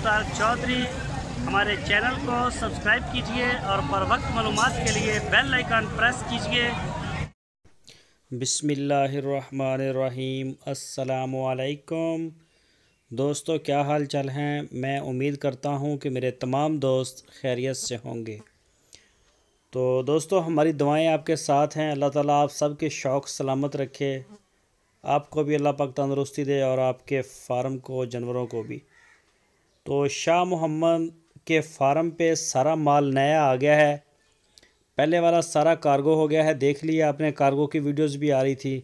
مختار چودھری ہمارے چینل کو سبسکرائب کیجئے اور پر وقت معلومات کے لیے بیل آئیکن پریس کیجئے بسم اللہ الرحمن الرحیم السلام علیکم دوستو کیا حال چال ہیں میں امید کرتا ہوں کہ میرے تمام دوست خیریت سے ہوں گے تو دوستو ہماری دعائیں آپ کے ساتھ ہیں اللہ تعالیٰ آپ سب کے شوق سلامت رکھے آپ کو بھی اللہ پاک تندرستی دے اور آپ کے فارم کو جانوروں کو بھی تو شاہ محمد کے فارم پہ سارا مال نیا آ گیا ہے پہلے والا سارا کارگو ہو گیا ہے دیکھ لیا آپ نے کارگو کی ویڈیوز بھی آ رہی تھی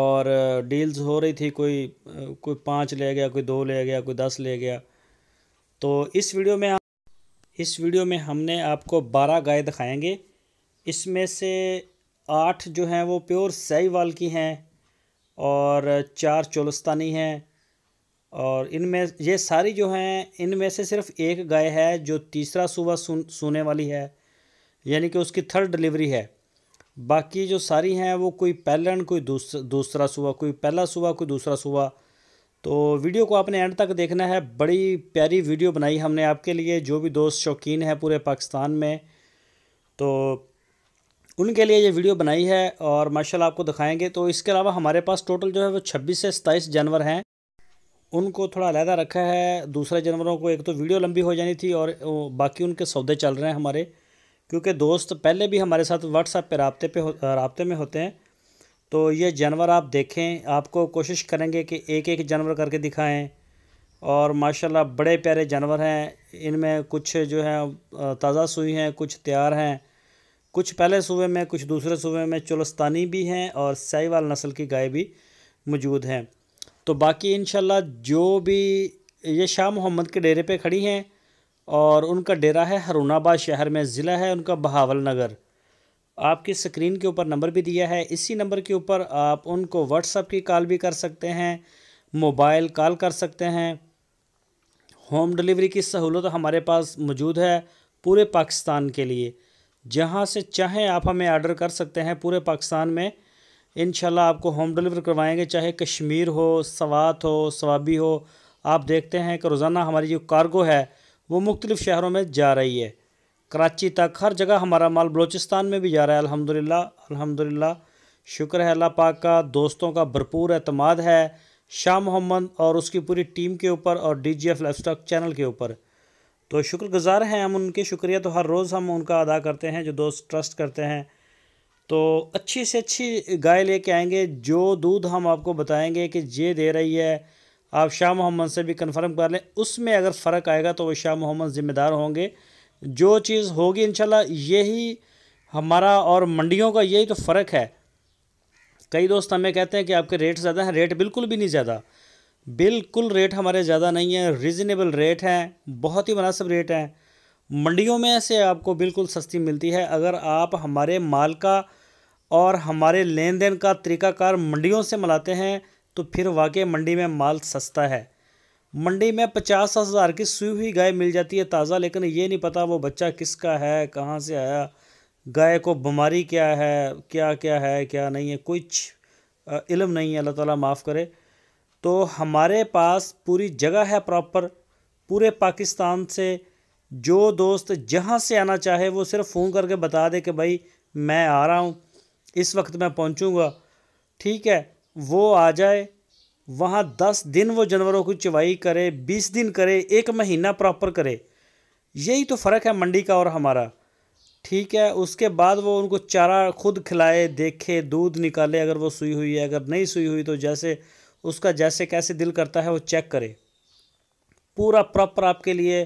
اور ڈیلز ہو رہی تھی کوئی کوئی پانچ لے گیا کوئی دو لے گیا کوئی دس لے گیا تو اس ویڈیو میں اس ویڈیو میں ہم نے آپ کو بارہ گائے دکھائیں گے اس میں سے آٹھ جو ہیں وہ پیور وال کی ہیں اور چار چولستانی ہیں اور ان میں یہ ساری جو ہیں ان میں سے صرف ایک گائے ہے جو تیسرا صوبہ سونے والی ہے یعنی کہ اس کی تھرڈ ڈلیوری ہے باقی جو ساری ہیں وہ کوئی پہلن کوئی دوسرا دوسرا صبح کوئی پہلا صبح کوئی دوسرا صبح تو ویڈیو کو آپ نے اینڈ تک دیکھنا ہے بڑی پیاری ویڈیو بنائی ہم نے آپ کے لیے جو بھی دوست شوقین ہیں پورے پاکستان میں تو ان کے لیے یہ ویڈیو بنائی ہے اور ماشاءاللہ آپ کو دکھائیں گے تو اس کے علاوہ ہمارے پاس ٹوٹل جو ہے وہ چھبیس سے ستائیس جانور ہیں ان کو تھوڑا علیحدہ رکھا ہے دوسرے جانوروں کو ایک تو ویڈیو لمبی ہو جانی تھی اور باقی ان کے سودے چل رہے ہیں ہمارے کیونکہ دوست پہلے بھی ہمارے ساتھ واٹس اپ پہ رابطے پہ رابطے میں ہوتے ہیں تو یہ جانور آپ دیکھیں آپ کو کوشش کریں گے کہ ایک ایک جانور کر کے دکھائیں اور ماشاءاللہ اللہ بڑے پیارے جانور ہیں ان میں کچھ جو ہے تازہ سوئی ہیں کچھ تیار ہیں کچھ پہلے صوبے میں کچھ دوسرے صوبے میں چلستانی بھی ہیں اور سائی وال نسل کی گائے بھی موجود ہیں تو باقی انشاءاللہ جو بھی یہ شاہ محمد کے ڈیرے پہ کھڑی ہیں اور ان کا ڈیرہ ہے ہرون آباد شہر میں ضلع ہے ان کا بہاول نگر آپ کی سکرین کے اوپر نمبر بھی دیا ہے اسی نمبر کے اوپر آپ ان کو اپ کی کال بھی کر سکتے ہیں موبائل کال کر سکتے ہیں ہوم ڈلیوری کی سہولت ہمارے پاس موجود ہے پورے پاکستان کے لیے جہاں سے چاہیں آپ ہمیں آرڈر کر سکتے ہیں پورے پاکستان میں انشاءاللہ آپ کو ہوم ڈلیور کروائیں گے چاہے کشمیر ہو سوات ہو سوابی ہو آپ دیکھتے ہیں کہ روزانہ ہماری جو کارگو ہے وہ مختلف شہروں میں جا رہی ہے کراچی تک ہر جگہ ہمارا مال بلوچستان میں بھی جا رہا ہے الحمدللہ الحمدللہ شکر ہے اللہ پاک کا دوستوں کا بھرپور اعتماد ہے شاہ محمد اور اس کی پوری ٹیم کے اوپر اور D G F life stock channel کے اوپر تو شکر گزار ہیں ہم ان کے شکریہ تو ہر روز ہم ان کا ادا کرتے ہیں جو دوست ٹرسٹ کرتے ہیں تو اچھی سے اچھی گائے لے کے آئیں گے جو دودھ ہم آپ کو بتائیں گے کہ یہ دے رہی ہے آپ شاہ محمد سے بھی کنفرم کر لیں اس میں اگر فرق آئے گا تو وہ شاہ محمد ذمہ دار ہوں گے جو چیز ہوگی انشاءاللہ یہی ہمارا اور منڈیوں کا یہی تو فرق ہے کئی دوست ہمیں کہتے ہیں کہ آپ کے ریٹ زیادہ ہیں ریٹ بالکل بھی نہیں زیادہ بالکل ریٹ ہمارے زیادہ نہیں ہیں ریزنیبل ریٹ ہیں بہت ہی مناسب ریٹ ہیں منڈیوں میں سے آپ کو بالکل سستی ملتی ہے اگر آپ ہمارے مال کا اور ہمارے لین دین کا طریقہ کار منڈیوں سے ملاتے ہیں تو پھر واقع منڈی میں مال سستا ہے منڈی میں پچاس ہزار کی سوئی ہوئی گائے مل جاتی ہے تازہ لیکن یہ نہیں پتا وہ بچہ کس کا ہے کہاں سے آیا گائے کو بیماری کیا ہے کیا کیا ہے کیا نہیں ہے کچھ علم نہیں ہے اللہ تعالیٰ معاف کرے تو ہمارے پاس پوری جگہ ہے پراپر پورے پاکستان سے جو دوست جہاں سے آنا چاہے وہ صرف فون کر کے بتا دے کہ بھائی میں آ رہا ہوں اس وقت میں پہنچوں گا ٹھیک ہے وہ آ جائے وہاں دس دن وہ جانوروں کو چوائی کرے بیس دن کرے ایک مہینہ پراپر کرے یہی تو فرق ہے منڈی کا اور ہمارا ٹھیک ہے اس کے بعد وہ ان کو چارہ خود کھلائے دیکھے دودھ نکالے اگر وہ سوئی ہوئی ہے اگر نہیں سوئی ہوئی تو جیسے اس کا جیسے کیسے دل کرتا ہے وہ چیک کرے پورا پراپر آپ کے لیے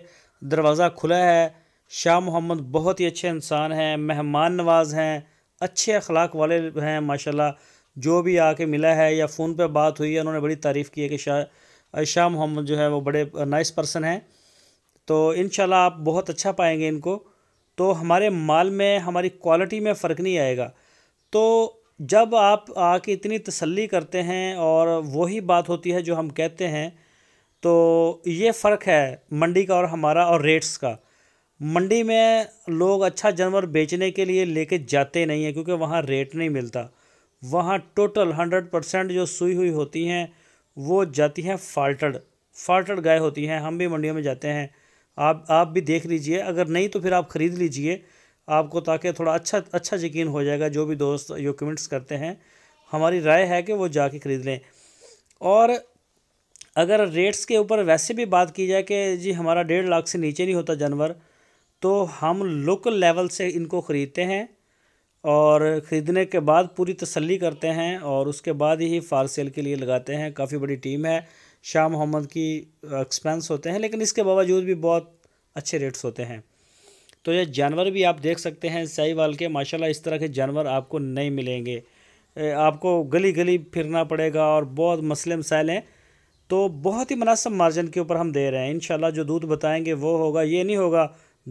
دروازہ کھلا ہے شاہ محمد بہت ہی اچھے انسان ہیں مہمان نواز ہیں اچھے اخلاق والے ہیں ماشاءاللہ جو بھی آ کے ملا ہے یا فون پہ بات ہوئی ہے انہوں نے بڑی تعریف کی ہے کہ شاہ شاہ محمد جو ہے وہ بڑے نائس پرسن ہیں تو انشاءاللہ آپ بہت اچھا پائیں گے ان کو تو ہمارے مال میں ہماری کوالٹی میں فرق نہیں آئے گا تو جب آپ آ کے اتنی تسلی کرتے ہیں اور وہی بات ہوتی ہے جو ہم کہتے ہیں تو یہ فرق ہے منڈی کا اور ہمارا اور ریٹس کا منڈی میں لوگ اچھا جانور بیچنے کے لیے لے کے جاتے نہیں ہیں کیونکہ وہاں ریٹ نہیں ملتا وہاں ٹوٹل ہنڈریڈ پرسینٹ جو سوئی ہوئی ہوتی ہیں وہ جاتی ہیں فالٹڈ فالٹڈ گائے ہوتی ہیں ہم بھی منڈیوں میں جاتے ہیں آپ آپ بھی دیکھ لیجئے اگر نہیں تو پھر آپ خرید لیجئے آپ کو تاکہ تھوڑا اچھا اچھا یقین ہو جائے گا جو بھی دوست یو کمنٹس کرتے ہیں ہماری رائے ہے کہ وہ جا کے خرید لیں اور اگر ریٹس کے اوپر ویسے بھی بات کی جائے کہ جی ہمارا ڈیڑھ لاکھ سے نیچے نہیں ہوتا جانور تو ہم لوکل لیول سے ان کو خریدتے ہیں اور خریدنے کے بعد پوری تسلی کرتے ہیں اور اس کے بعد ہی فار سیل کے لیے لگاتے ہیں کافی بڑی ٹیم ہے شاہ محمد کی ایکسپینس ہوتے ہیں لیکن اس کے باوجود بھی بہت اچھے ریٹس ہوتے ہیں تو یہ جانور بھی آپ دیکھ سکتے ہیں صحیح وال کے ماشاءاللہ اس طرح کے جانور آپ کو نہیں ملیں گے آپ کو گلی گلی پھرنا پڑے گا اور بہت مسئلے مسائل ہیں تو بہت ہی مناسب مارجن کے اوپر ہم دے رہے ہیں انشاءاللہ جو دودھ بتائیں گے وہ ہوگا یہ نہیں ہوگا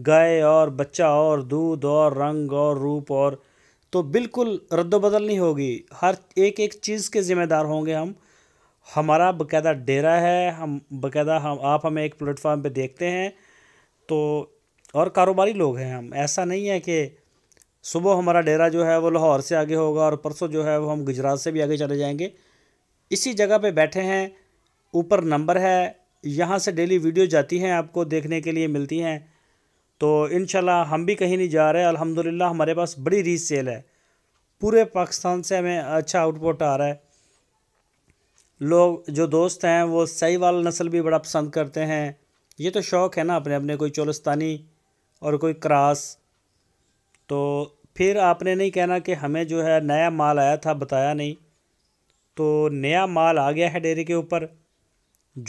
گائے اور بچہ اور دودھ اور رنگ اور روپ اور تو بالکل رد و بدل نہیں ہوگی ہر ایک ایک چیز کے ذمہ دار ہوں گے ہم ہمارا باقاعدہ ڈیرا ہے ہم باقاعدہ ہم آپ ہمیں ایک پلیٹ فارم پہ دیکھتے ہیں تو اور کاروباری لوگ ہیں ہم ایسا نہیں ہے کہ صبح ہمارا ڈیرا جو ہے وہ لاہور سے آگے ہوگا اور پرسوں جو ہے وہ ہم گجرات سے بھی آگے چلے جائیں گے اسی جگہ پہ بیٹھے ہیں اوپر نمبر ہے یہاں سے ڈیلی ویڈیو جاتی ہیں آپ کو دیکھنے کے لیے ملتی ہیں تو انشاءاللہ ہم بھی کہیں نہیں جا رہے ہیں الحمدللہ ہمارے پاس بڑی ری سیل ہے پورے پاکستان سے ہمیں اچھا آؤٹ پٹ آ رہا ہے لوگ جو دوست ہیں وہ سی وال نسل بھی بڑا پسند کرتے ہیں یہ تو شوق ہے نا اپنے اپنے کوئی چولستانی اور کوئی کراس تو پھر آپ نے نہیں کہنا کہ ہمیں جو ہے نیا مال آیا تھا بتایا نہیں تو نیا مال آ گیا ہے ڈیری کے اوپر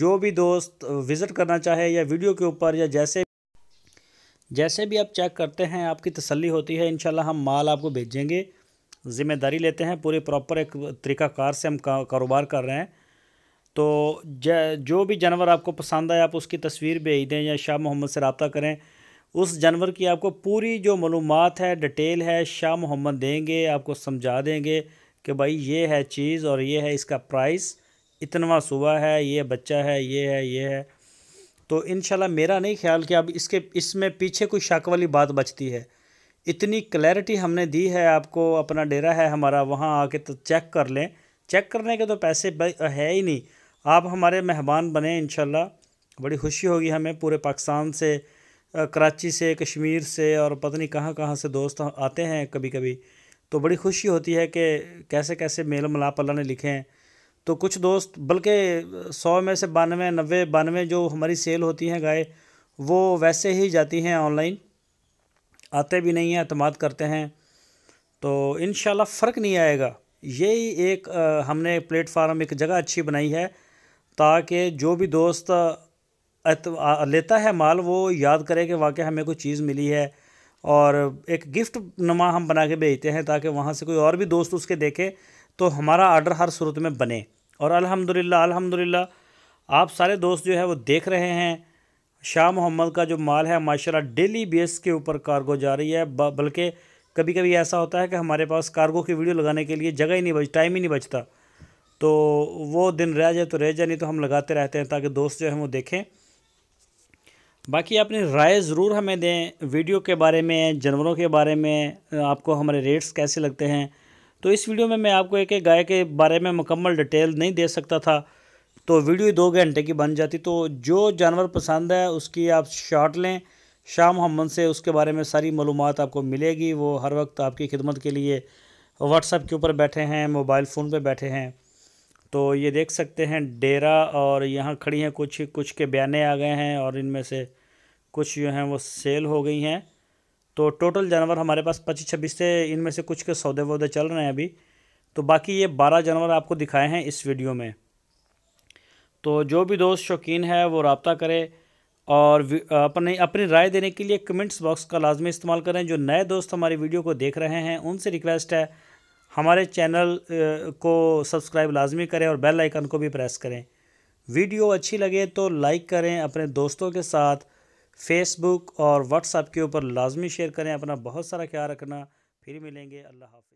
جو بھی دوست وزٹ کرنا چاہے یا ویڈیو کے اوپر یا جیسے جیسے بھی آپ چیک کرتے ہیں آپ کی تسلی ہوتی ہے انشاءاللہ ہم مال آپ کو بھیجیں گے ذمہ داری لیتے ہیں پوری پراپر ایک طریقہ کار سے ہم کاروبار کر رہے ہیں تو جو بھی جانور آپ کو پسند آئے آپ اس کی تصویر بھیج دیں یا شاہ محمد سے رابطہ کریں اس جانور کی آپ کو پوری جو معلومات ہے ڈیٹیل ہے شاہ محمد دیں گے آپ کو سمجھا دیں گے کہ بھائی یہ ہے چیز اور یہ ہے اس کا پرائس اتنا صبح ہے یہ بچہ ہے یہ ہے یہ ہے تو انشاءاللہ میرا نہیں خیال کہ اب اس کے اس میں پیچھے کوئی شک والی بات بچتی ہے اتنی کلیئرٹی ہم نے دی ہے آپ کو اپنا ڈیرا ہے ہمارا وہاں آ کے تو چیک کر لیں چیک کرنے کے تو پیسے ہے ہی نہیں آپ ہمارے مہمان بنیں انشاءاللہ بڑی خوشی ہوگی ہمیں پورے پاکستان سے کراچی سے کشمیر سے اور پتہ نہیں کہاں کہاں سے دوست آتے ہیں کبھی کبھی تو بڑی خوشی ہوتی ہے کہ کیسے کیسے میل ملاپ اللہ نے لکھے ہیں تو کچھ دوست بلکہ سو میں سے بانوے نوے بانوے جو ہماری سیل ہوتی ہیں گائے وہ ویسے ہی جاتی ہیں آن لائن آتے بھی نہیں ہیں اعتماد کرتے ہیں تو انشاءاللہ فرق نہیں آئے گا یہی ایک ہم نے پلیٹ فارم ایک جگہ اچھی بنائی ہے تاکہ جو بھی دوست لیتا ہے مال وہ یاد کرے کہ واقعہ ہمیں کوئی چیز ملی ہے اور ایک گفٹ نما ہم بنا کے بھیجتے ہیں تاکہ وہاں سے کوئی اور بھی دوست اس کے دیکھے تو ہمارا آرڈر ہر صورت میں بنے اور الحمدللہ الحمدللہ آپ سارے دوست جو ہے وہ دیکھ رہے ہیں شاہ محمد کا جو مال ہے ماشاءاللہ ڈیلی بیس کے اوپر کارگو جا رہی ہے بلکہ کبھی کبھی ایسا ہوتا ہے کہ ہمارے پاس کارگو کی ویڈیو لگانے کے لیے جگہ ہی نہیں بچ ٹائم ہی نہیں بچتا تو وہ دن رہ جائے تو رہ جائے نہیں تو ہم لگاتے رہتے ہیں تاکہ دوست جو ہیں وہ دیکھیں باقی اپنی رائے ضرور ہمیں دیں ویڈیو کے بارے میں جانوروں کے بارے میں آپ کو ہمارے ریٹس کیسے لگتے ہیں تو اس ویڈیو میں میں آپ کو ایک ایک گائے کے بارے میں مکمل ڈیٹیل نہیں دے سکتا تھا تو ویڈیو دو گھنٹے کی بن جاتی تو جو جانور پسند ہے اس کی آپ شاٹ لیں شاہ محمد سے اس کے بارے میں ساری معلومات آپ کو ملے گی وہ ہر وقت آپ کی خدمت کے لیے اپ کے اوپر بیٹھے ہیں موبائل فون پہ بیٹھے ہیں تو یہ دیکھ سکتے ہیں ڈیرا اور یہاں کھڑی ہیں کچھ کچھ کے بیانے آ گئے ہیں اور ان میں سے کچھ جو ہیں وہ سیل ہو گئی ہیں تو ٹوٹل جانور ہمارے پاس پچیس چھبیس سے ان میں سے کچھ کے سودے وودے چل رہے ہیں ابھی تو باقی یہ بارہ جانور آپ کو دکھائے ہیں اس ویڈیو میں تو جو بھی دوست شوقین ہے وہ رابطہ کرے اور اپنی اپنی رائے دینے کے لیے کمنٹس باکس کا لازمی استعمال کریں جو نئے دوست ہماری ویڈیو کو دیکھ رہے ہیں ان سے ریکویسٹ ہے ہمارے چینل کو سبسکرائب لازمی کریں اور بیل آئکن کو بھی پریس کریں ویڈیو اچھی لگے تو لائک کریں اپنے دوستوں کے ساتھ فیس بک اور واٹس ایپ کے اوپر لازمی شیئر کریں اپنا بہت سارا خیال رکھنا پھر ملیں گے اللہ حافظ